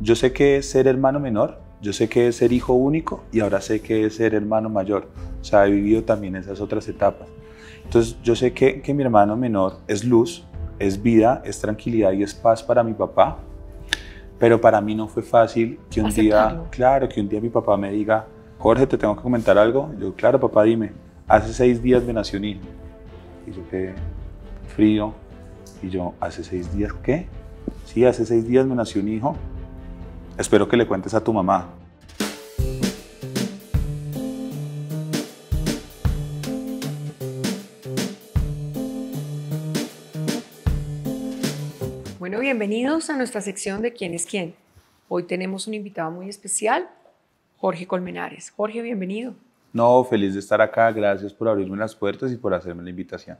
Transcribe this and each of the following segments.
Yo sé que es ser hermano menor, yo sé que es ser hijo único y ahora sé que es ser hermano mayor. O sea, he vivido también esas otras etapas. Entonces, yo sé que, que mi hermano menor es luz, es vida, es tranquilidad y es paz para mi papá. Pero para mí no fue fácil que un día, claro, que un día mi papá me diga, Jorge, te tengo que comentar algo. Yo, claro, papá, dime, hace seis días me nació un hijo. Y yo qué frío. Y yo, ¿hace seis días qué? Sí, hace seis días me nació un hijo Espero que le cuentes a tu mamá. Bueno, bienvenidos a nuestra sección de quién es quién. Hoy tenemos un invitado muy especial, Jorge Colmenares. Jorge, bienvenido. No, feliz de estar acá. Gracias por abrirme las puertas y por hacerme la invitación.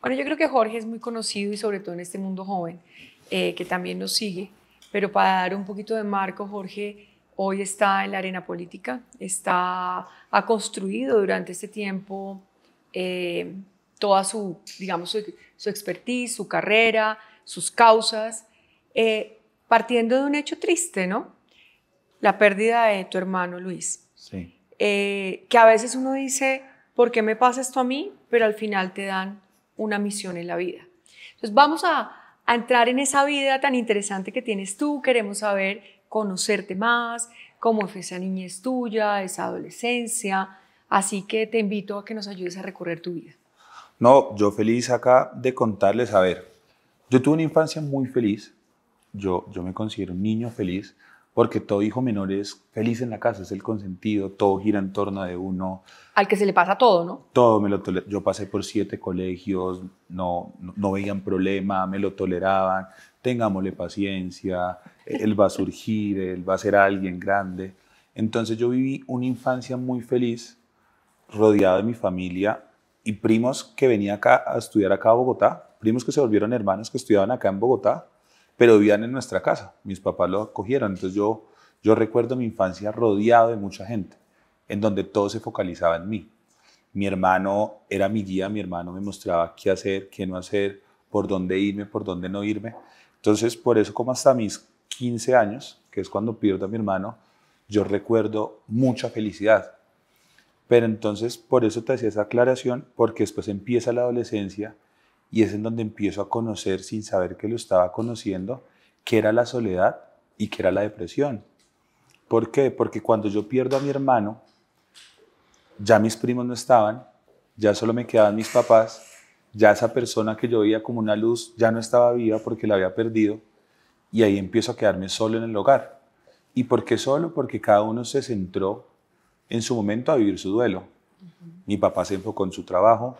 Bueno, yo creo que Jorge es muy conocido y sobre todo en este mundo joven eh, que también nos sigue pero para dar un poquito de marco, Jorge hoy está en la arena política, está, ha construido durante este tiempo eh, toda su, digamos, su, expertise, su carrera, sus causas, eh, partiendo de un hecho triste, ¿no? La pérdida de tu hermano Luis. Sí. Eh, que a veces uno dice, ¿por qué me pasa esto a mí? Pero al final te dan una misión en la vida. Entonces vamos a, entrar en esa vida tan interesante que tienes tú. Queremos saber, conocerte más, cómo fue esa niñez tuya, esa adolescencia. Así que te invito a que nos ayudes a recorrer tu vida. No, yo feliz acá de contarles, a ver, yo tuve una infancia muy feliz, yo, yo me considero un niño feliz, porque todo hijo menor es feliz en la casa, es el consentido, todo gira en torno de uno. Al que se le pasa todo, ¿no? Todo me lo Yo pasé por siete colegios, no, no, veían problema, me lo toleraban, tengámosle paciencia, él va a surgir, él va a ser alguien grande. Entonces yo viví una infancia muy feliz, rodeado de mi familia y primos que venían acá a estudiar acá a Bogotá, primos que se volvieron hermanos que estudiaban acá en Bogotá, pero vivían en nuestra casa. Mis papás lo acogieron. Entonces yo, yo recuerdo mi infancia rodeado de mucha gente, en donde todo se focalizaba en mí. Mi hermano era mi guía, mi hermano me mostraba qué hacer, qué no hacer, por dónde irme, por dónde no irme. Entonces, por eso como hasta mis 15 años, que es cuando pierdo a mi hermano, yo recuerdo mucha felicidad. Pero entonces, por eso te hacía esa aclaración, porque después empieza la adolescencia y es en donde empiezo a conocer sin saber que lo estaba conociendo, qué era la soledad y que era la depresión. ¿Por qué? Porque cuando yo pierdo a mi hermano, ya mis primos no estaban, ya solo me quedaban mis papás, ya esa persona que yo veía como una luz ya no estaba viva porque la había perdido y ahí empiezo a quedarme solo en el hogar. ¿Y por qué solo? Porque cada uno se centró en su momento a vivir su duelo. Mi papá se enfocó en su trabajo,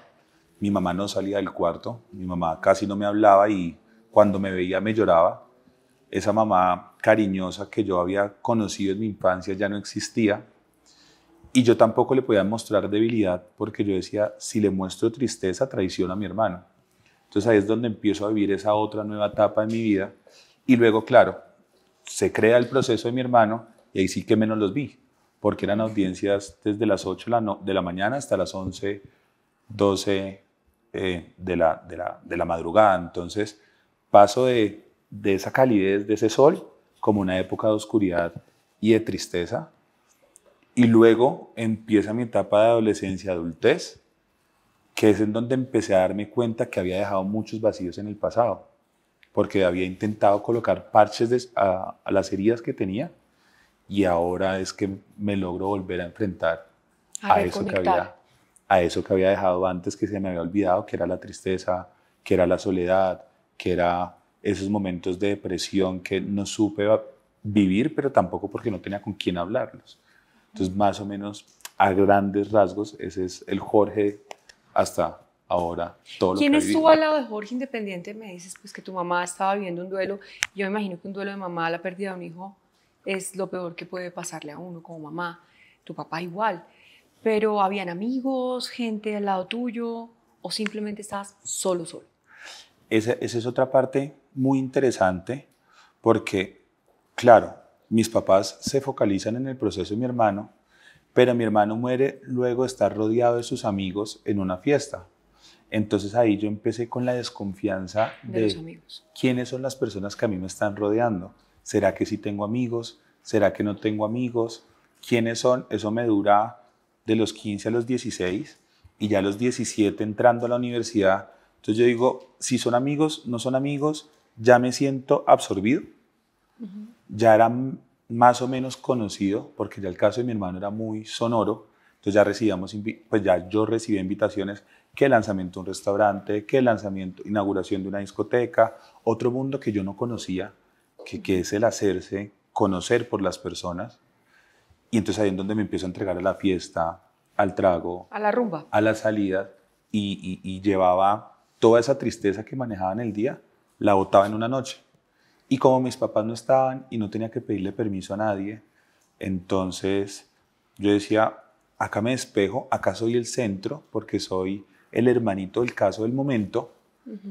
mi mamá no salía del cuarto, mi mamá casi no me hablaba y cuando me veía me lloraba. Esa mamá cariñosa que yo había conocido en mi infancia ya no existía. Y yo tampoco le podía mostrar debilidad porque yo decía, si le muestro tristeza, traiciono a mi hermano. Entonces ahí es donde empiezo a vivir esa otra nueva etapa en mi vida. Y luego, claro, se crea el proceso de mi hermano y ahí sí que menos los vi, porque eran audiencias desde las 8 la, de la mañana hasta las 11, 12 eh, de, la, de, la, madrugada. Entonces paso de, esa calidez, de ese sol, como una época de oscuridad y de tristeza. Y luego empieza mi etapa de adolescencia, adultez, que es en donde empecé a darme cuenta que había dejado muchos vacíos en el pasado, porque había intentado colocar parches a, las heridas que tenía y ahora es que me logro volver a enfrentar a eso que había a eso que había dejado antes que se me había olvidado, que era la tristeza, que era la soledad, que era esos momentos de depresión que no supe vivir, pero tampoco porque no tenía con quién hablarlos. Entonces, más o menos a grandes rasgos, ese es el Jorge hasta ahora. Todo ¿Quién estuvo al lado de Jorge Independiente? Me dices pues que tu mamá estaba viviendo un duelo. Yo me imagino que un duelo de mamá, la pérdida de un hijo, es lo peor que puede pasarle a uno como mamá. Tu papá igual pero habían amigos, gente al lado tuyo, o simplemente estabas solo, solo. Esa, es otra parte muy interesante, porque, claro, mis papás se focalizan en el proceso de mi hermano, pero mi hermano muere luego está rodeado de sus amigos en una fiesta. Entonces ahí yo empecé con la desconfianza de, de amigos. quiénes son las personas que a mí me están rodeando. ¿Será que sí tengo amigos? ¿Será que no tengo amigos? ¿Quiénes son? Eso me dura de los 15 a los 16 y ya a los 17 entrando a la universidad. Entonces yo digo, si son amigos, no son amigos, ya me siento absorbido, ya era más o menos conocido, porque ya el caso de mi hermano era muy sonoro, entonces ya recibíamos, pues ya yo recibía invitaciones que lanzamiento de un restaurante, que lanzamiento, inauguración de una discoteca, otro mundo que yo no conocía, que, que es el hacerse conocer por las personas. Y entonces ahí es donde me empiezo a entregar a la fiesta, al trago. A la rumba. A la salida Y, llevaba toda esa tristeza que manejaba en el día, la botaba en una noche. Y como mis papás no estaban y no tenía que pedirle permiso a nadie, entonces yo decía, acá me despejo, acá soy el centro, porque soy el hermanito del caso del momento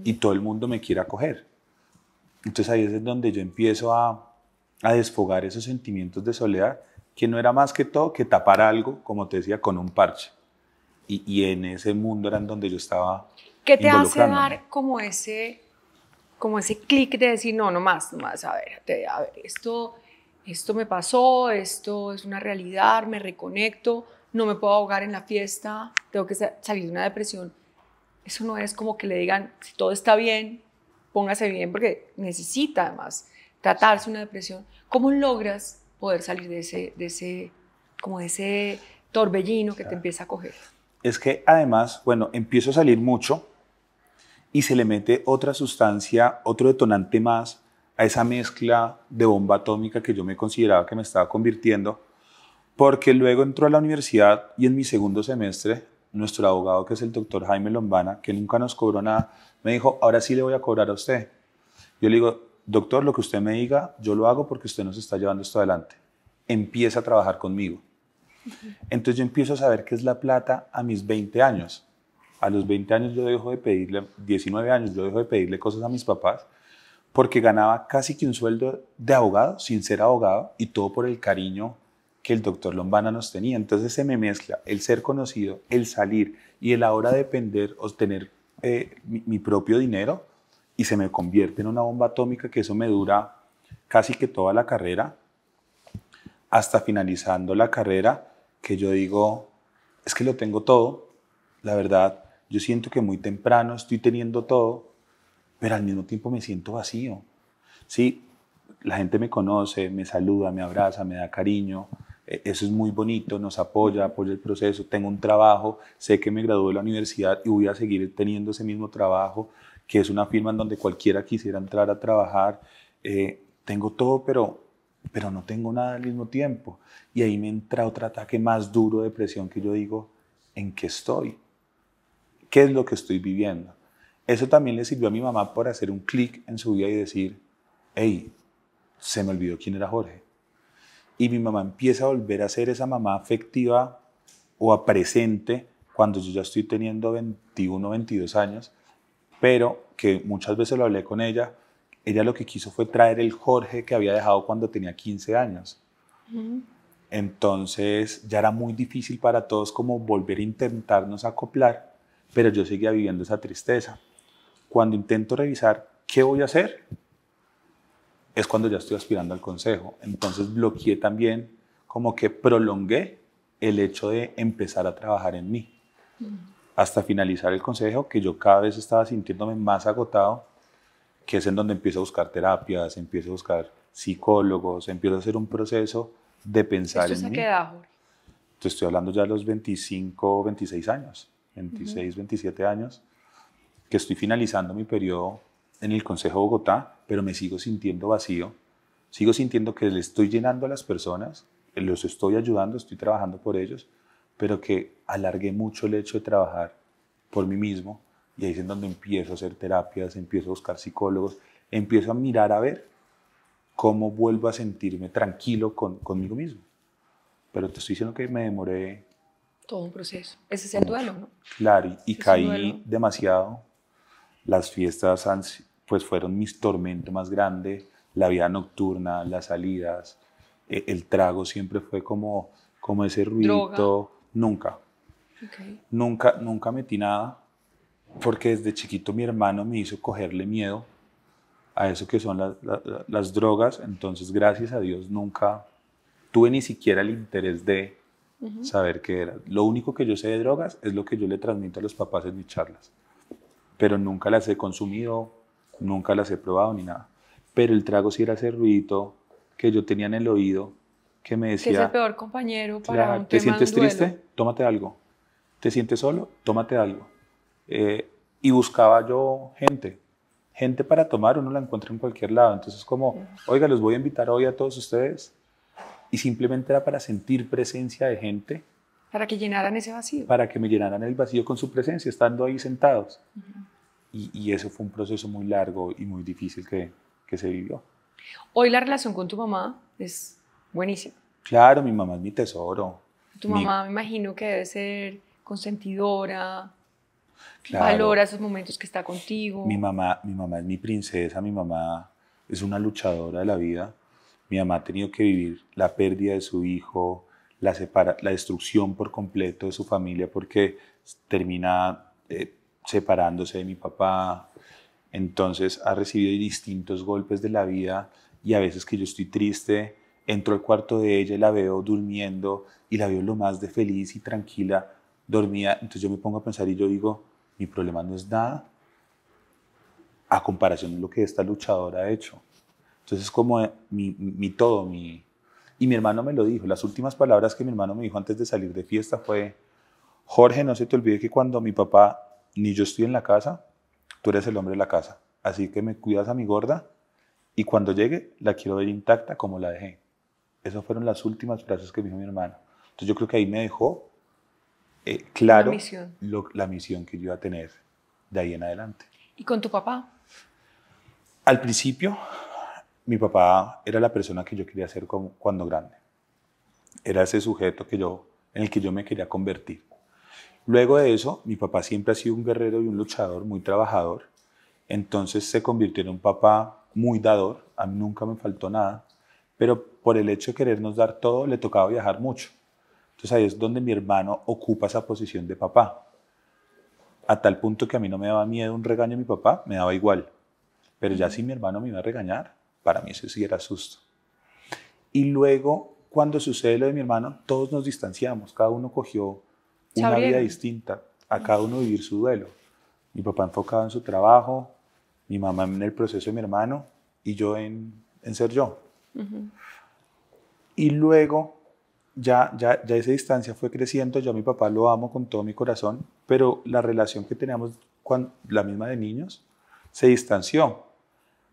y todo el mundo me quiere acoger. Entonces ahí es donde yo empiezo a, a desfogar esos sentimientos de soledad que no era más que todo que tapar algo, como te decía, con un parche. Y, y en ese mundo era en donde yo estaba. ¿Qué te hace dar como ese, como ese clic de decir, no, no más, no más, a ver, a ver, esto, esto me pasó, esto es una realidad, me reconecto, no me puedo ahogar en la fiesta, tengo que salir de una depresión? Eso no es como que le digan, si todo está bien, póngase bien, porque necesita además tratarse una depresión. ¿Cómo logras poder salir de ese, de ese, como ese torbellino que te empieza a coger. Es que además, bueno, empiezo a salir mucho y se le mete otra sustancia, otro detonante más a esa mezcla de bomba atómica que yo me consideraba que me estaba convirtiendo, porque luego entró a la universidad y en mi segundo semestre, nuestro abogado, que es el doctor Jaime Lombana, que nunca nos cobró nada, me dijo, ahora sí le voy a cobrar a usted. Yo le digo, doctor, lo que usted me diga, yo lo hago porque usted nos está llevando esto adelante. Empieza a trabajar conmigo. Entonces yo empiezo a saber qué es la plata a mis 20 años. A los 20 años yo dejo de pedirle, 19 años yo dejo de pedirle cosas a mis papás porque ganaba casi que un sueldo de abogado sin ser abogado y todo por el cariño que el doctor Lombana nos tenía. Entonces se me mezcla el ser conocido, el salir y el ahora depender o tener eh, mi propio dinero y se me convierte en una bomba atómica que eso me dura casi que toda la carrera, hasta finalizando la carrera, que yo digo, es que lo tengo todo, la verdad, yo siento que muy temprano estoy teniendo todo, pero al mismo tiempo me siento vacío. Sí, la gente me conoce, me saluda, me abraza, me da cariño, e, eso es muy bonito, nos apoya, apoya el proceso, tengo un trabajo, sé que me gradué de la universidad y voy a seguir teniendo ese mismo trabajo que es una firma en donde cualquiera quisiera entrar a trabajar. Eh, tengo todo, pero, pero no tengo nada al mismo tiempo. Y ahí me entra otro ataque más duro de presión que yo digo, ¿en qué estoy? ¿Qué es lo que estoy viviendo? Eso también le sirvió a mi mamá por hacer un clic en su vida y decir, hey, se me olvidó quién era Jorge. Y mi mamá empieza a volver a ser esa mamá afectiva o a presente cuando yo ya estoy teniendo 21, 22 años pero que muchas veces lo hablé con ella, ella lo que quiso fue traer el Jorge que había dejado cuando tenía 15 años. Entonces ya era muy difícil para todos como volver a intentarnos acoplar, pero yo seguía viviendo esa tristeza. Cuando intento revisar qué voy a hacer, es cuando ya estoy aspirando al consejo. Entonces bloqueé también, como que prolongué el hecho de empezar a trabajar en mí hasta finalizar el consejo, que yo cada vez estaba sintiéndome más agotado, que es en donde empiezo a buscar terapias, empiezo a buscar psicólogos, empiezo a hacer un proceso de pensar en se mí. Queda, Te estoy hablando ya de los 25, 26 años, 26, 27 años, que estoy finalizando mi periodo en el Consejo de Bogotá, pero me sigo sintiendo vacío, sigo sintiendo que le estoy llenando a las personas, los estoy ayudando, estoy trabajando por ellos, pero que alargué mucho el hecho de trabajar por mí mismo y ahí es en donde empiezo a hacer terapias, empiezo a buscar psicólogos, empiezo a mirar a ver cómo vuelvo a sentirme tranquilo con, conmigo mismo. Pero te estoy diciendo que me demoré. Todo un proceso. Ese es el duelo, ¿no? Claro, y, caí demasiado. Las fiestas pues fueron mis tormentos más grandes, la vida nocturna, las salidas, e, el trago siempre fue como, como ese ruido, Nunca. Nunca, nunca metí nada, porque desde chiquito mi hermano me hizo cogerle miedo a eso que son las drogas, entonces gracias a Dios nunca tuve ni siquiera el interés de saber qué era. Lo único que yo sé de drogas es lo que yo le transmito a los papás en mis charlas, pero nunca las he consumido, nunca las he probado ni nada. Pero el trago sí era ese ruido que yo tenía en el oído, que me decía... Que es el peor compañero para un ¿Te tema sientes duelo? triste? Tómate algo. ¿Te sientes solo? Tómate algo. Eh, y buscaba yo gente. Gente para tomar, uno la encuentra en cualquier lado. Entonces como, oiga, los voy a invitar hoy a todos ustedes. Y simplemente era para sentir presencia de gente. Para que llenaran ese vacío. Para que me llenaran el vacío con su presencia, estando ahí sentados. y, y, eso fue un proceso muy largo y muy difícil que, que se vivió. Hoy la relación con tu mamá es Buenísimo. Claro, mi mamá es mi tesoro. Tu mamá me imagino que debe ser consentidora, valora esos momentos que está contigo. Mi mamá, mi mamá es mi princesa, mi mamá es una luchadora de la vida. Mi mamá ha tenido que vivir la pérdida de su hijo, la, separa, la destrucción por completo de su familia porque termina eh, separándose de mi papá. Entonces ha recibido distintos golpes de la vida y a veces que yo estoy triste, Entro al cuarto de ella y la veo durmiendo y la veo lo más de feliz y tranquila, dormida. Entonces yo me pongo a pensar y yo digo, mi problema no es nada a comparación de lo que esta luchadora ha hecho. Entonces es como eh, mi, mi todo, mi... Y mi hermano me lo dijo. Las últimas palabras que mi hermano me dijo antes de salir de fiesta fue, Jorge, no se te olvide que cuando mi papá ni yo estoy en la casa, tú eres el hombre de la casa. Así que me cuidas a mi gorda y cuando llegue la quiero ver intacta como la dejé. Esas fueron las últimas frases que me dijo mi hermano. Entonces yo creo que ahí me dejó eh, claro la misión. que yo iba a tener de ahí en adelante. ¿Y con tu papá? Al principio, mi papá era la persona que yo quería ser cuando grande. Era ese sujeto que yo, en el que yo me quería convertir. Luego de eso, mi papá siempre ha sido un guerrero y un luchador, muy trabajador. Entonces se convirtió en un papá muy dador. A mí nunca me faltó nada pero por el hecho de querernos dar todo, le tocaba viajar mucho. Entonces ahí es donde mi hermano ocupa esa posición de papá. A tal punto que a mí no me daba miedo un regaño de mi papá, me daba igual. Pero ya si mi hermano me iba a regañar, para mí eso sí era susto. Y luego, cuando sucede lo de mi hermano, todos nos distanciamos, cada uno cogió una vida distinta, a cada uno vivir su duelo. Mi papá enfocado en su trabajo, mi mamá en el proceso de mi hermano y yo en ser yo. Y luego, ya, ya, ya esa distancia fue creciendo, yo a mi papá lo amo con todo mi corazón, pero la relación que teníamos, cuando, la misma de niños, se distanció.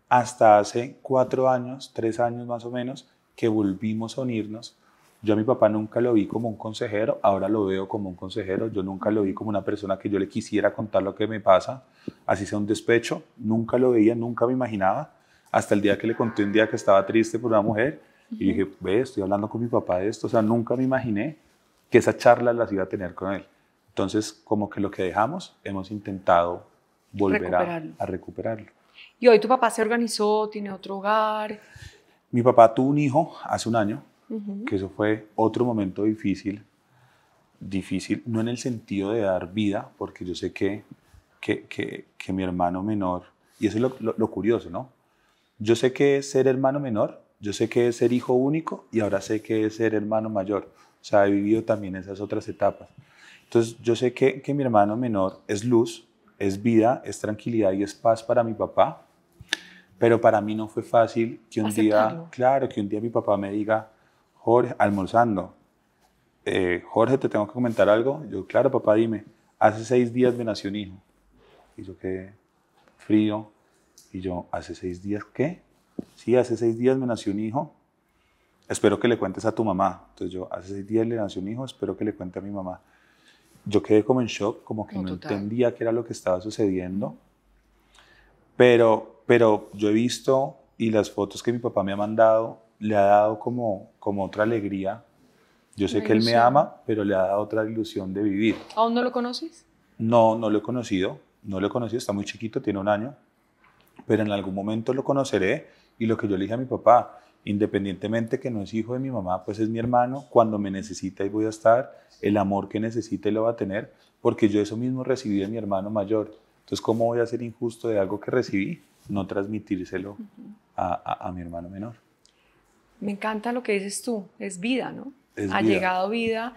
Hasta hace cuatro años, tres años más o menos, que volvimos a unirnos. Yo a mi papá nunca lo vi como un consejero, ahora lo veo como un consejero, yo nunca lo vi como una persona que yo le quisiera contar lo que me pasa, así sea un despecho, nunca lo veía, nunca me imaginaba, hasta el día que le conté un día que estaba triste por una mujer y dije, ve, estoy hablando con mi papá de esto, o sea, nunca me imaginé que esa charla las iba a tener con él. Entonces, como que lo que dejamos, hemos intentado volver A, recuperarlo. Y hoy tu papá se organizó, tiene otro hogar. Mi papá tuvo un hijo hace un año, que eso fue otro momento difícil, difícil, no en el sentido de dar vida, porque yo sé que, que, que, mi hermano menor, y eso es lo, lo curioso, ¿no? Yo sé que es ser hermano menor, yo sé que es ser hijo único y ahora sé que es ser hermano mayor. O sea, he vivido también esas otras etapas. Entonces, yo sé que, mi hermano menor es luz, es vida, es tranquilidad y es paz para mi papá. Pero para mí no fue fácil que un día, claro, que un día mi papá me diga, Jorge, almorzando, eh, Jorge, te tengo que comentar algo. Yo, claro, papá, dime, hace seis días me nació un hijo. Y yo quedé frío, y yo, ¿hace seis días qué? Sí, hace seis días me nació un hijo. Espero que le cuentes a tu mamá. Entonces yo, hace seis días le nació un hijo, espero que le cuente a mi mamá. Yo quedé como en shock, como que no, entendía qué era lo que estaba sucediendo. Pero, pero yo he visto y las fotos que mi papá me ha mandado le ha dado como, como otra alegría. Yo sé que él me ama, pero le ha dado otra ilusión de vivir. ¿Aún no lo conoces? No, no lo he conocido. No lo he conocido, está muy chiquito, tiene un año pero en algún momento lo conoceré. Y lo que yo le dije a mi papá, independientemente que no es hijo de mi mamá, pues es mi hermano, cuando me necesita y voy a estar, el amor que necesite lo va a tener, porque yo eso mismo recibí de mi hermano mayor. Entonces, ¿cómo voy a ser injusto de algo que recibí? No transmitírselo a, mi hermano menor. Me encanta lo que dices tú, es vida, ¿no? ha llegado vida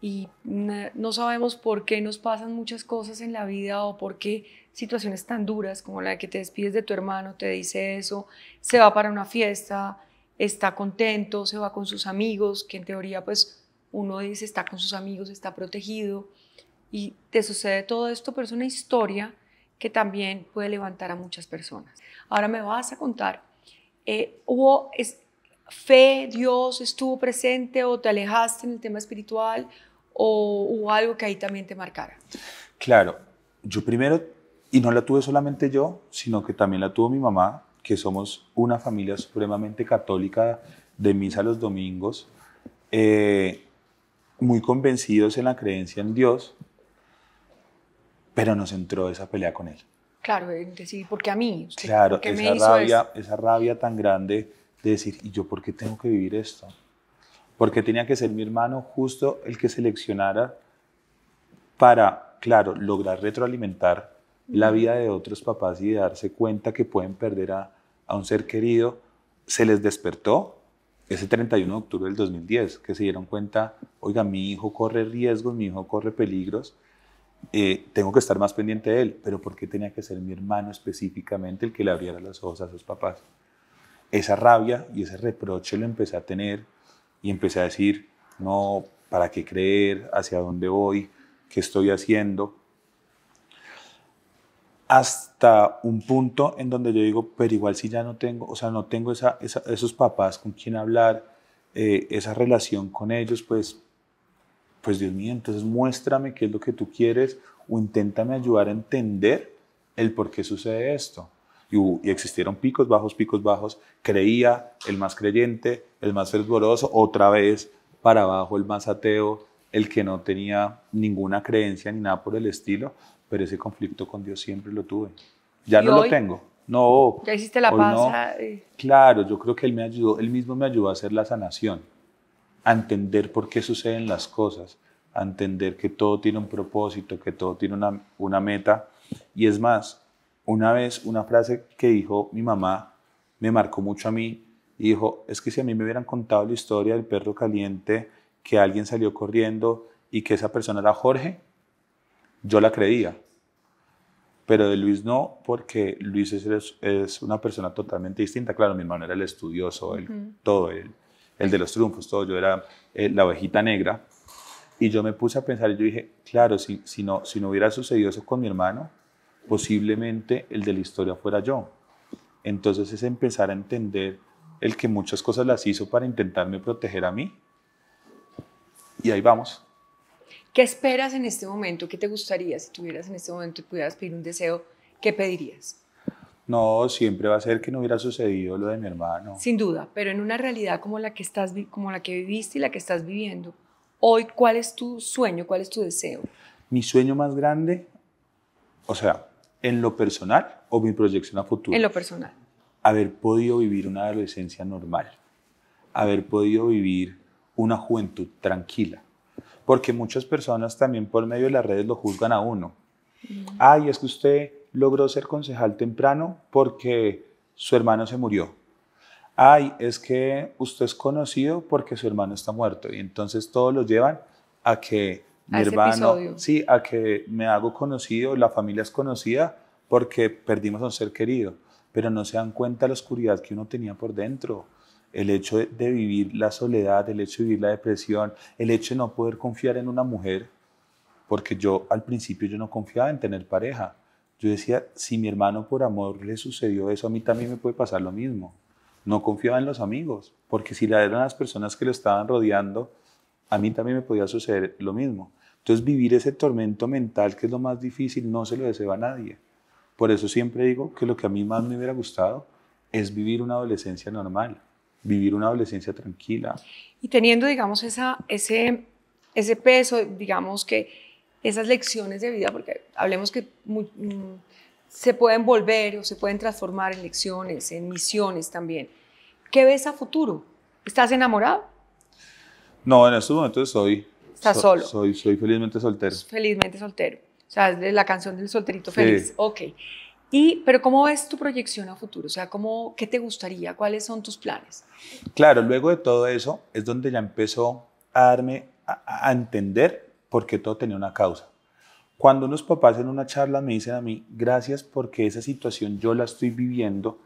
y no sabemos por qué nos pasan muchas cosas en la vida o por qué situaciones tan duras como la de que te despides de tu hermano, te dice eso, se va para una fiesta, está contento, se va con sus amigos, que en teoría pues uno dice está con sus amigos, está protegido, y te sucede todo esto, pero es una historia que también puede levantar a muchas personas. Ahora me vas a contar, eh, ¿hubo es, fe, Dios estuvo presente o te alejaste en el tema espiritual o hubo algo que ahí también te marcara? Claro, yo primero y no la tuve solamente yo, sino que también la tuvo mi mamá, que somos una familia supremamente católica de misa los domingos, eh, muy convencidos en la creencia en Dios, pero nos entró esa pelea con él. Claro, porque a mí? ¿Qué, claro, esa, rabia, esa rabia tan grande de decir, ¿y yo por qué tengo que vivir esto? Porque tenía que ser mi hermano justo el que seleccionara para, claro, lograr retroalimentar la vida de otros papás y de darse cuenta que pueden perder a, un ser querido, se les despertó ese 31 de octubre del 2010, que se dieron cuenta, oiga, mi hijo corre riesgos, mi hijo corre peligros, eh, tengo que estar más pendiente de él, pero ¿por qué tenía que ser mi hermano específicamente el que le abriera los ojos a sus papás? Esa rabia y ese reproche lo empecé a tener y empecé a decir, no, ¿para qué creer? ¿Hacia dónde voy? ¿Qué estoy haciendo? hasta un punto en donde yo digo, pero igual si ya no tengo, o sea, no tengo esos papás con quien hablar, eh, esa relación con ellos, pues, pues Dios mío, entonces muéstrame qué es lo que tú quieres o inténtame ayudar a entender el por qué sucede esto. Y, y existieron picos bajos, picos bajos, creía el más creyente, el más fervoroso, otra vez para abajo el más ateo, el que no tenía ninguna creencia ni nada por el estilo, pero ese conflicto con Dios siempre lo tuve. Ya no lo tengo. No. Ya hiciste la paz. Claro, yo creo que él me ayudó, él mismo me ayudó a hacer la sanación, a entender por qué suceden las cosas, a entender que todo tiene un propósito, que todo tiene una, una meta. Y es más, una vez una frase que dijo mi mamá me marcó mucho a mí y dijo, es que si a mí me hubieran contado la historia del perro caliente, que alguien salió corriendo y que esa persona era Jorge, yo la creía pero de Luis no, porque Luis es, es una persona totalmente distinta. Claro, mi hermano era el estudioso, el, todo, el, el, de los triunfos, todo. Yo era eh, la ovejita negra. Y yo me puse a pensar y yo dije, claro, si, si, no, si no hubiera sucedido eso con mi hermano, posiblemente el de la historia fuera yo. Entonces es empezar a entender el que muchas cosas las hizo para intentarme proteger a mí. Y ahí vamos. ¿Qué esperas en este momento? ¿Qué te gustaría si tuvieras en este momento y pudieras pedir un deseo? ¿Qué pedirías? No, siempre va a ser que no hubiera sucedido lo de mi hermano. Sin duda, pero en una realidad como la que estás, como la que viviste y la que estás viviendo, hoy, ¿cuál es tu sueño? ¿Cuál es tu deseo? Mi sueño más grande, o sea, en lo personal o mi proyección a futuro. En lo personal. Haber podido vivir una adolescencia normal, haber podido vivir una juventud tranquila, porque muchas personas también por medio de las redes lo juzgan a uno. Mm. Ay, es que usted logró ser concejal temprano porque su hermano se murió. Ay, es que usted es conocido porque su hermano está muerto. Y entonces todos lo llevan a que mi hermano, sí, a que me hago conocido, la familia es conocida porque perdimos a un ser querido, pero no se dan cuenta la oscuridad que uno tenía por dentro el hecho de vivir la soledad, el hecho de vivir la depresión, el hecho de no poder confiar en una mujer, porque yo al principio yo no confiaba en tener pareja. Yo decía, si mi hermano por amor le sucedió eso, a mí también me puede pasar lo mismo. No confiaba en los amigos, porque si la eran las personas que lo estaban rodeando, a mí también me podía suceder lo mismo. Entonces vivir ese tormento mental, que es lo más difícil, no se lo deseo a nadie. Por eso siempre digo que lo que a mí más me hubiera gustado es vivir una adolescencia normal vivir una adolescencia tranquila. Y teniendo, digamos, esa, ese, ese peso, digamos que esas lecciones de vida, porque hablemos que mm, se pueden volver o se pueden transformar en lecciones, en misiones también. ¿Qué ves a futuro? ¿Estás enamorado? No, en estos momentos soy. ¿Estás solo? Soy, felizmente soltero. Felizmente soltero. O sea, es la canción del solterito feliz. Sí. Ok pero ¿cómo es tu proyección a futuro? O sea, ¿qué te gustaría? ¿Cuáles son tus planes? Claro, luego de todo eso es donde ya empezó a darme a, entender por qué todo tenía una causa. Cuando unos papás en una charla me dicen a mí, gracias porque esa situación yo la estoy viviendo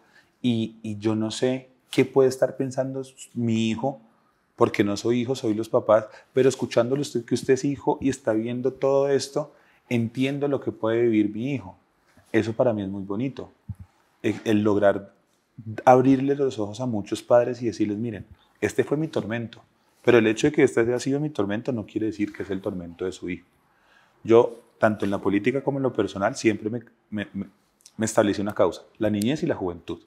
y, yo no sé qué puede estar pensando mi hijo, porque no soy hijo, soy los papás, pero escuchándolo que usted es hijo y está viendo todo esto, entiendo lo que puede vivir mi hijo. Eso para mí es muy bonito. E, el, lograr abrirle los ojos a muchos padres y decirles, miren, este fue mi tormento, pero el hecho de que este haya sido mi tormento no quiere decir que es el tormento de su hijo. Yo, tanto en la política como en lo personal, siempre me, me, me establecí una causa, la niñez y la juventud.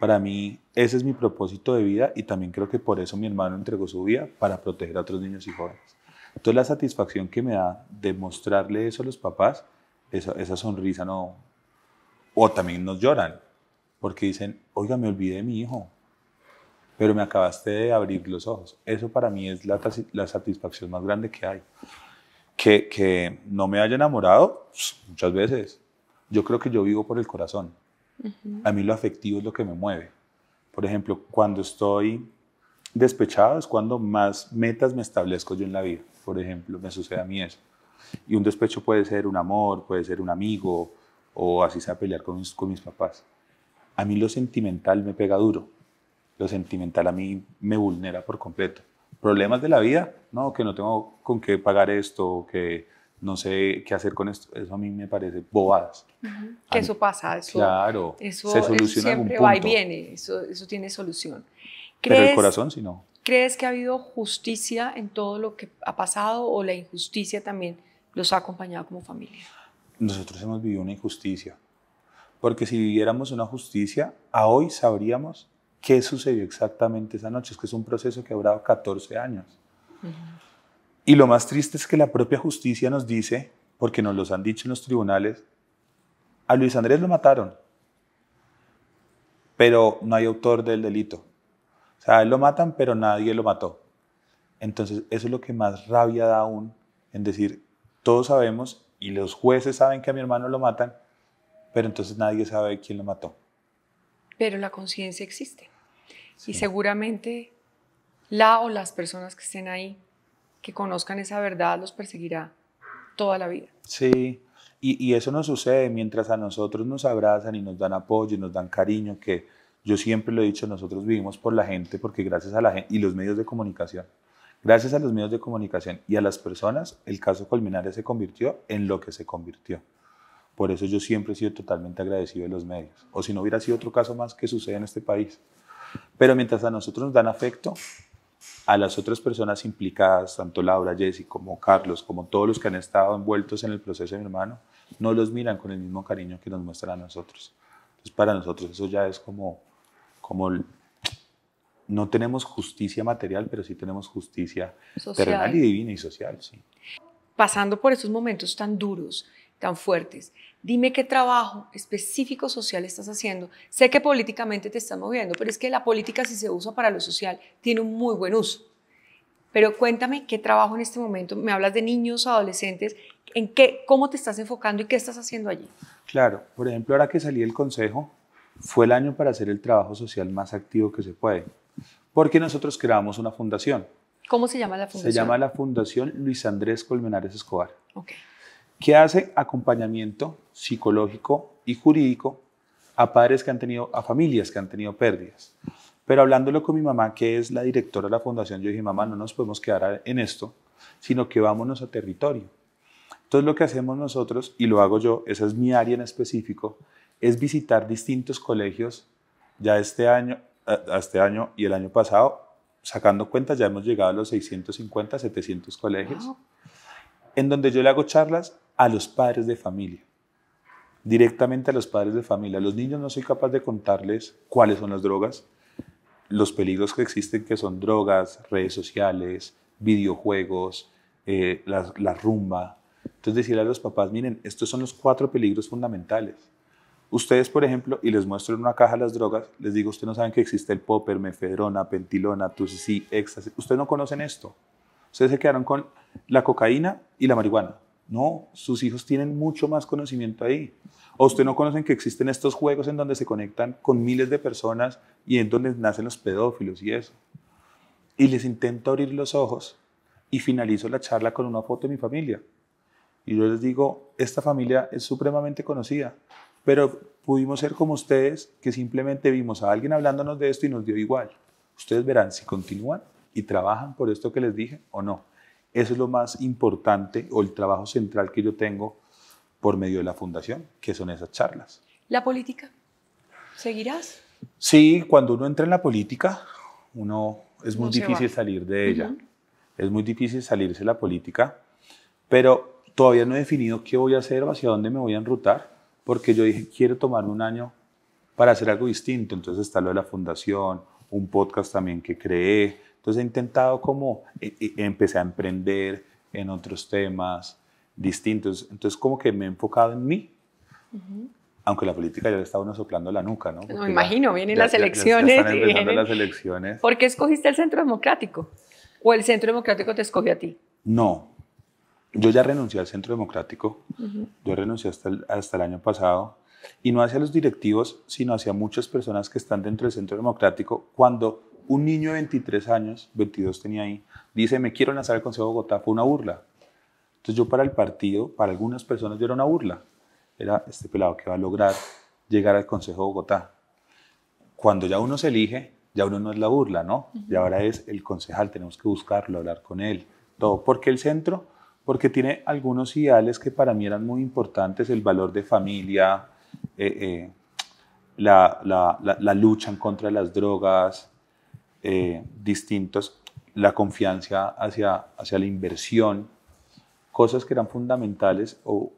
Para mí, ese es mi propósito de vida y también creo que por eso mi hermano entregó su vida para proteger a otros niños y jóvenes. Entonces, la satisfacción que me da de mostrarle eso a los papás esa, esa sonrisa no... O también nos lloran, porque dicen, oiga, me olvidé de mi hijo, pero me acabaste de abrir los ojos. Eso para mí es la, la satisfacción más grande que hay. Que, que, no me haya enamorado, pues, muchas veces. Yo creo que yo vivo por el corazón. A mí lo afectivo es lo que me mueve. Por ejemplo, cuando estoy despechado es cuando más metas me establezco yo en la vida. Por ejemplo, me sucede a mí eso. Y un despecho puede ser un amor, puede ser un amigo, o así sea pelear con mis, papás. A mí lo sentimental me pega duro. Lo sentimental a mí me vulnera por completo. Problemas de la vida, no, que no tengo con qué pagar esto, que no sé qué hacer con esto. Eso a mí me parece bobadas. Que eso pasa, eso, claro, eso, se soluciona siempre va y viene, eso, tiene solución. Pero el corazón, si no. ¿Crees que ha habido justicia en todo lo que ha pasado o la injusticia también los ha acompañado como familia? Nosotros hemos vivido una injusticia, porque si viviéramos una justicia, a hoy sabríamos qué sucedió exactamente esa noche. Es que es un proceso que ha durado 14 años. Y lo más triste es que la propia justicia nos dice, porque nos los han dicho en los tribunales, a Luis Andrés lo mataron, pero no hay autor del delito. O sea, él lo matan, pero nadie lo mató. Entonces, eso es lo que más rabia da aún en decir, todos sabemos y los jueces saben que a mi hermano lo matan, pero entonces nadie sabe quién lo mató. Pero la conciencia existe. Y seguramente la o las personas que estén ahí, que conozcan esa verdad, los perseguirá toda la vida. Sí, y, y eso nos sucede mientras a nosotros nos abrazan y nos dan apoyo y nos dan cariño, que yo siempre lo he dicho, nosotros vivimos por la gente, porque gracias a la gente y los medios de comunicación, Gracias a los medios de comunicación y a las personas, el caso Colmenares se convirtió en lo que se convirtió. Por eso yo siempre he sido totalmente agradecido de los medios. O si no hubiera sido otro caso más que sucede en este país. Pero mientras a nosotros nos dan afecto, a las otras personas implicadas, tanto Laura, Jessy, como Carlos, como todos los que han estado envueltos en el proceso de mi hermano, no los miran con el mismo cariño que nos muestran a nosotros. Entonces para nosotros eso ya es como, como no tenemos justicia material, pero sí tenemos justicia social. y divina y social, Pasando por esos momentos tan duros, tan fuertes, dime qué trabajo específico social estás haciendo. Sé que políticamente te estás moviendo, pero es que la política si se usa para lo social tiene un muy buen uso. Pero cuéntame qué trabajo en este momento. Me hablas de niños, adolescentes. ¿En qué, cómo te estás enfocando y qué estás haciendo allí? Claro, por ejemplo, ahora que salí del consejo, fue el año para hacer el trabajo social más activo que se puede porque nosotros creamos una fundación. ¿Cómo se llama la fundación? Se llama la Fundación Luis Andrés Colmenares Escobar, que hace acompañamiento psicológico y jurídico a padres que han tenido, a familias que han tenido pérdidas. Pero hablándolo con mi mamá, que es la directora de la fundación, yo dije, mamá, no nos podemos quedar en esto, sino que vámonos a territorio. Entonces lo que hacemos nosotros, y lo hago yo, esa es mi área en específico, es visitar distintos colegios. Ya este año, este año y el año pasado, sacando cuentas, ya hemos llegado a los 650, 700 colegios, en donde yo le hago charlas a los padres de familia, directamente a los padres de familia. Los niños no soy capaz de contarles cuáles son las drogas, los peligros que existen, que son drogas, redes sociales, videojuegos, eh, la rumba. Entonces decirle a los papás, miren, estos son los cuatro peligros fundamentales. Ustedes, por ejemplo, y les muestro en una caja las drogas, les digo, ustedes no saben que existe el popper, mefedrona, pentilona, sí, éxtasis. Ustedes no conocen esto. Ustedes se quedaron con la cocaína y la marihuana. No, sus hijos tienen mucho más conocimiento ahí. O ustedes no conocen que existen estos juegos en donde se conectan con miles de personas y en donde nacen los pedófilos y eso. Y les intento abrir los ojos y finalizo la charla con una foto de mi familia. Y yo les digo, esta familia es supremamente conocida. Pero pudimos ser como ustedes, que simplemente vimos a alguien hablándonos de esto y nos dio igual. Ustedes verán si continúan y trabajan por esto que les dije o no. Eso es lo más importante o el trabajo central que yo tengo por medio de la fundación, que son esas charlas. ¿La política? ¿Seguirás? Sí, cuando uno entra en la política, uno es muy difícil salir de ella. Es muy difícil salirse de la política, pero todavía no he definido qué voy a hacer o hacia dónde me voy a enrutar porque yo dije, quiero tomar un año para hacer algo distinto. Entonces está lo de la fundación, un podcast también que creé. Entonces he intentado como, eh, eh, empecé a emprender en otros temas distintos. Entonces como que me he enfocado en mí. Aunque la política ya le está uno soplando la nuca, ¿no? no, me imagino, vienen las elecciones. Ya, están las elecciones. ¿Por qué escogiste el Centro Democrático? ¿O el Centro Democrático te escogió a ti? No, yo ya renuncié al Centro Democrático, yo renuncié hasta el, hasta el año pasado, y no hacia los directivos, sino hacia muchas personas que están dentro del Centro Democrático, cuando un niño de 23 años, 22 tenía ahí, dice, me quiero lanzar al Consejo de Bogotá, fue una burla. Entonces yo para el partido, para algunas personas yo era una burla, era este pelado que va a lograr llegar al Consejo de Bogotá. Cuando ya uno se elige, ya uno no es la burla, ¿no? Y ahora es el concejal, tenemos que buscarlo, hablar con él, todo, porque el centro porque tiene algunos ideales que para mí eran muy importantes, el valor de familia, eh, eh, la, lucha en contra de las drogas, eh, distintos, la confianza hacia, hacia la inversión, cosas que eran fundamentales o,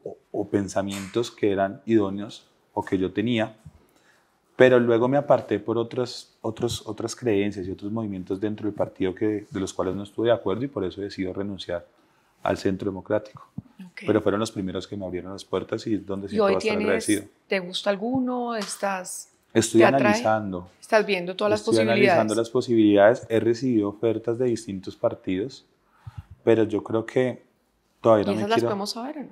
pensamientos que eran idóneos o que yo tenía, pero luego me aparté por otras, otros, otras creencias y otros movimientos dentro del partido que, de los cuales no estuve de acuerdo y por eso decidí renunciar al Centro Democrático. Pero fueron los primeros que me abrieron las puertas y es donde siempre voy a agradecido. ¿Te gusta alguno? ¿Estás Estoy analizando. Estás viendo todas las posibilidades. Estoy analizando las posibilidades. He recibido ofertas de distintos partidos, pero yo creo que todavía no ¿Y las podemos saber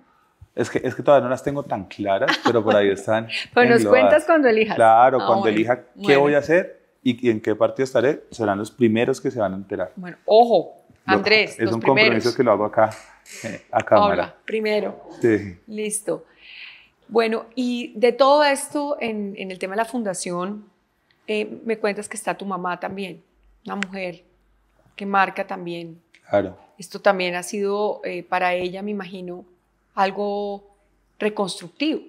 Es que, es que todavía no las tengo tan claras, pero por ahí están. Pues nos cuentas cuando elijas. Claro, cuando ah, elija qué voy a hacer y en qué parte estaré serán los primeros que se van a enterar. Bueno, ojo, Andrés, es un compromiso que lo hago acá acá. Eh, a cámara. primero. Sí. Listo. Bueno, y de todo esto en, el tema de la fundación, eh, me cuentas que está tu mamá también, una mujer que marca también. Claro. Esto también ha sido eh, para ella, me imagino, algo reconstructivo.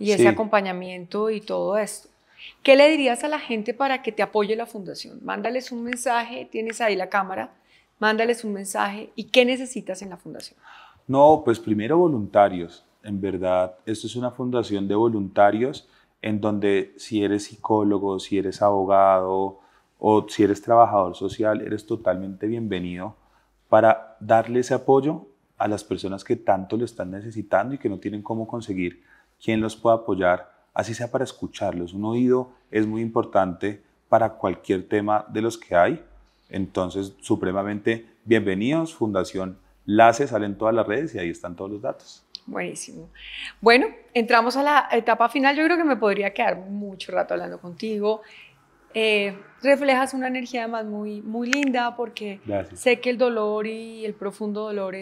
Y ese acompañamiento y todo esto. ¿Qué le dirías a la gente para que te apoye la fundación? Mándales un mensaje, tienes ahí la cámara, mándales un mensaje y qué necesitas en la fundación. No, pues primero voluntarios. En verdad, esto es una fundación de voluntarios en donde si eres psicólogo, si eres abogado o si eres trabajador social, eres totalmente bienvenido para darle ese apoyo a las personas que tanto lo están necesitando y que no tienen cómo conseguir quién los pueda apoyar así sea para escucharlos. Un oído es muy importante para cualquier tema de los que hay. Entonces, supremamente bienvenidos, Fundación LACE, salen todas las redes y ahí están todos los datos. Buenísimo. Bueno, entramos a la etapa final. Yo creo que me podría quedar mucho rato hablando contigo. Eh, reflejas una energía además muy, muy linda porque sé que el dolor y el profundo dolor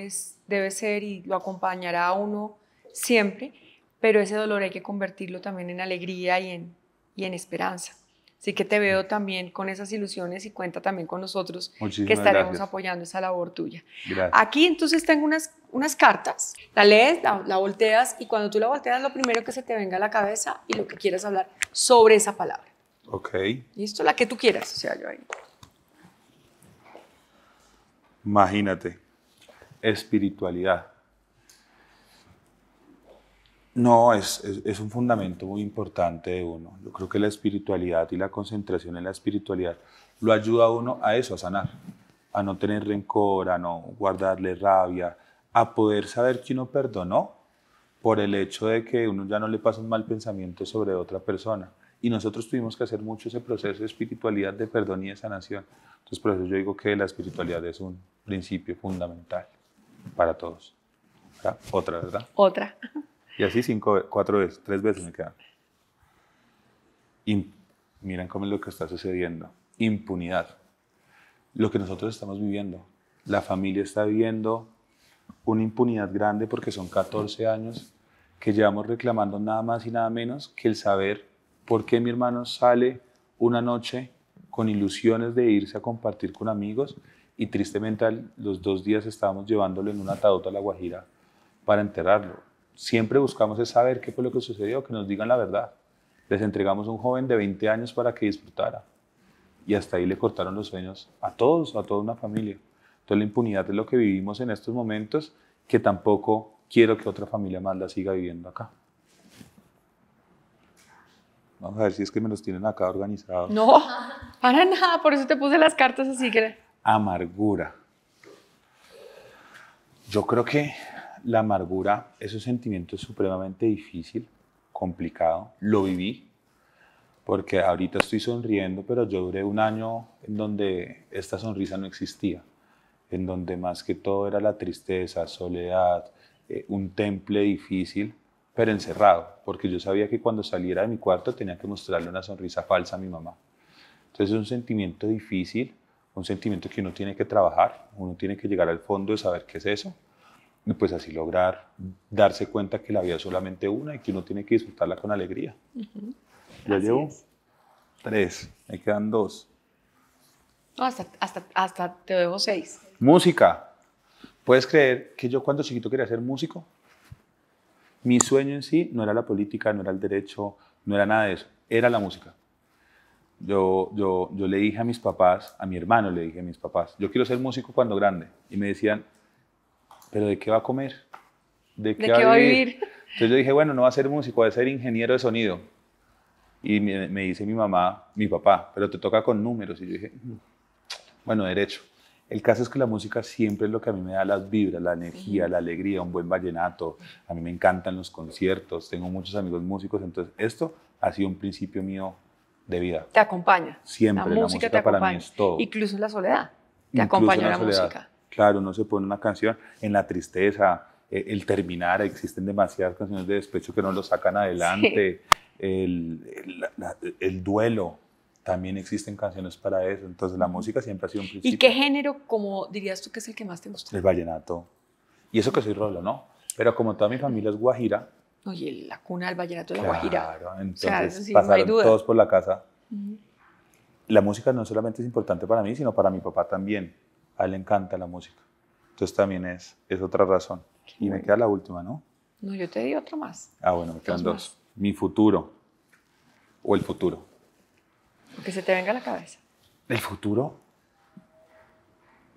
debe ser y lo acompañará a uno siempre pero ese dolor hay que convertirlo también en alegría y en, y en esperanza. Así que te veo también con esas ilusiones y cuenta también con nosotros que estaremos apoyando esa labor tuya. Aquí entonces tengo unas, unas cartas, la lees, la, volteas y cuando tú la volteas lo primero que se te venga a la cabeza y lo que quieras hablar sobre esa palabra. Ok. esto La que tú quieras, o sea, yo Imagínate, espiritualidad. No, es, un fundamento muy importante de uno. Yo creo que la espiritualidad y la concentración en la espiritualidad lo ayuda a uno a eso, a sanar, a no tener rencor, a no guardarle rabia, a poder saber que uno perdonó por el hecho de que uno ya no le pasa un mal pensamiento sobre otra persona. Y nosotros tuvimos que hacer mucho ese proceso de espiritualidad, de perdón y de sanación. Entonces, por eso yo digo que la espiritualidad es un principio fundamental para todos. Otra, ¿verdad? Otra. Y así cinco, cuatro veces, tres veces me quedan. Y miren cómo es lo que está sucediendo. Impunidad. Lo que nosotros estamos viviendo. La familia está viviendo una impunidad grande porque son 14 años que llevamos reclamando nada más y nada menos que el saber por qué mi hermano sale una noche con ilusiones de irse a compartir con amigos y tristemente los dos días estábamos llevándolo en un ataúd a la Guajira para enterrarlo siempre buscamos saber qué fue lo que sucedió, que nos digan la verdad. Les entregamos un joven de 20 años para que disfrutara. Y hasta ahí le cortaron los sueños a todos, a toda una familia. Toda la impunidad es lo que vivimos en estos momentos, que tampoco quiero que otra familia más la siga viviendo acá. Vamos a ver si es que me los tienen acá organizados. No, para nada, por eso te puse las cartas así que... Amargura. Yo creo que la amargura es un sentimiento supremamente difícil, complicado. Lo viví, porque ahorita estoy sonriendo, pero yo duré un año en donde esta sonrisa no existía, en donde más que todo era la tristeza, soledad, eh, un temple difícil, pero encerrado, porque yo sabía que cuando saliera de mi cuarto tenía que mostrarle una sonrisa falsa a mi mamá. Entonces es un sentimiento difícil, un sentimiento que uno tiene que trabajar, uno tiene que llegar al fondo y saber qué es eso pues así lograr darse cuenta que la vida es solamente una y que uno tiene que disfrutarla con alegría. Ya llevo tres, me quedan dos. hasta, hasta, hasta te dejo seis. Música. ¿Puedes creer que yo cuando chiquito quería ser músico? Mi sueño en sí no era la política, no era el derecho, no era nada de eso, era la música. Yo, yo, yo le dije a mis papás, a mi hermano le dije a mis papás, yo quiero ser músico cuando grande. Y me decían, pero ¿de qué va a comer? ¿De qué, va, a vivir? Entonces yo dije, bueno, no va a ser músico, va a ser ingeniero de sonido. Y me, dice mi mamá, mi papá, pero te toca con números. Y yo dije, mm, bueno, derecho. El caso es que la música siempre es lo que a mí me da las vibras, la energía, la alegría, un buen vallenato. A mí me encantan los conciertos, tengo muchos amigos músicos, entonces esto ha sido un principio mío de vida. Te acompaña. Siempre la música, te acompaña. Incluso la soledad. Te acompaña la música. Claro, uno se pone una canción en la tristeza, eh, el terminar, existen demasiadas canciones de despecho que no lo sacan adelante, el, duelo, también existen canciones para eso, entonces la música siempre ha sido un principio. ¿Y qué género, como dirías tú, que es el que más te gusta? El vallenato. Y eso que soy rolo, ¿no? Pero como toda mi familia es guajira. Oye, la cuna del vallenato es la guajira. Claro, entonces pasaron todos por la casa. La música no solamente es importante para mí, sino para mi papá también a él le encanta la música. Entonces también es, es otra razón. Y me queda la última, ¿no? No, yo te di otro más. Ah, bueno, me quedan dos. Mi futuro o el futuro. que se te venga a la cabeza. El futuro.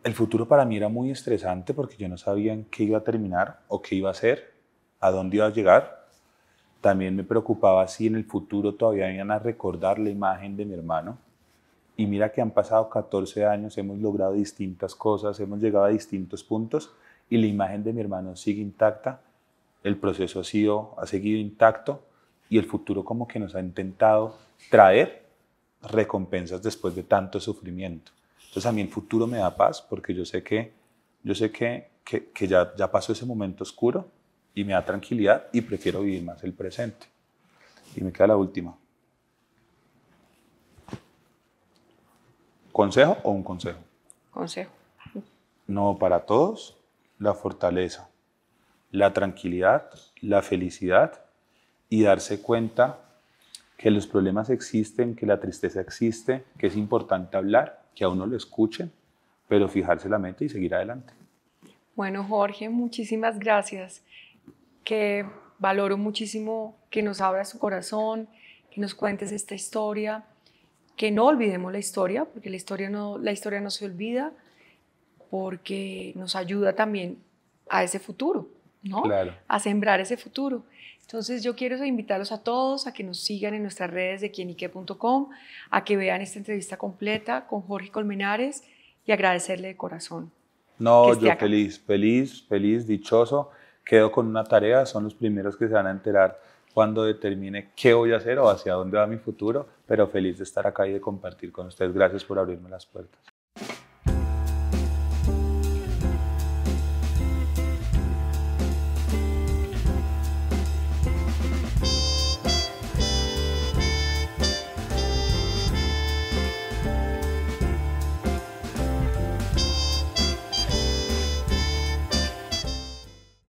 El futuro para mí era muy estresante porque yo no sabía en qué iba a terminar o qué iba a ser, a dónde iba a llegar. También me preocupaba si en el futuro todavía iban a recordar la imagen de mi hermano y mira que han pasado 14 años, hemos logrado distintas cosas, hemos llegado a distintos puntos y la imagen de mi hermano sigue intacta, el proceso ha, sido, ha seguido intacto y el futuro como que nos ha intentado traer recompensas después de tanto sufrimiento. Entonces a mí el futuro me da paz porque yo sé que, yo sé que, ya, ya pasó ese momento oscuro y me da tranquilidad y prefiero vivir más el presente. Y me queda la última. ¿Consejo o un consejo? Consejo. No, para todos, la fortaleza, la tranquilidad, la felicidad y darse cuenta que los problemas existen, que la tristeza existe, que es importante hablar, que a uno lo escuchen, pero fijarse la mente y seguir adelante. Bueno, Jorge, muchísimas gracias. Que valoro muchísimo que nos abra su corazón, que nos cuentes esta historia que no olvidemos la historia, porque la historia no, la historia no se olvida, porque nos ayuda también a ese futuro, ¿no? A sembrar ese futuro. Entonces yo quiero invitarlos a todos a que nos sigan en nuestras redes de quienique.com, a que vean esta entrevista completa con Jorge Colmenares y agradecerle de corazón. No, yo feliz, feliz, feliz, dichoso. Quedo con una tarea, son los primeros que se van a enterar cuando determine qué voy a hacer o hacia dónde va mi futuro, pero feliz de estar acá y de compartir con ustedes. Gracias por abrirme las puertas.